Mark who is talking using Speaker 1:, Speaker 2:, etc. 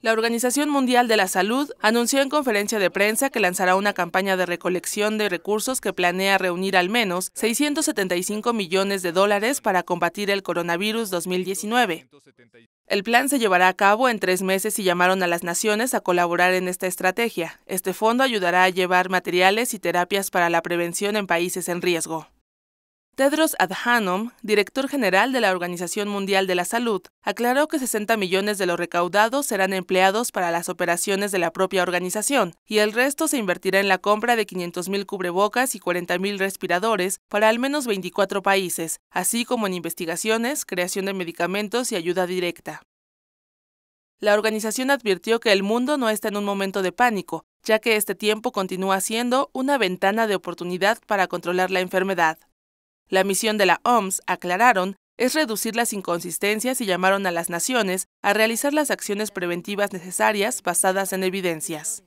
Speaker 1: La Organización Mundial de la Salud anunció en conferencia de prensa que lanzará una campaña de recolección de recursos que planea reunir al menos 675 millones de dólares para combatir el coronavirus 2019. El plan se llevará a cabo en tres meses y llamaron a las naciones a colaborar en esta estrategia. Este fondo ayudará a llevar materiales y terapias para la prevención en países en riesgo. Tedros Adhanom, director general de la Organización Mundial de la Salud, aclaró que 60 millones de los recaudados serán empleados para las operaciones de la propia organización y el resto se invertirá en la compra de 500.000 cubrebocas y 40.000 respiradores para al menos 24 países, así como en investigaciones, creación de medicamentos y ayuda directa. La organización advirtió que el mundo no está en un momento de pánico, ya que este tiempo continúa siendo una ventana de oportunidad para controlar la enfermedad. La misión de la OMS, aclararon, es reducir las inconsistencias y llamaron a las naciones a realizar las acciones preventivas necesarias basadas en evidencias.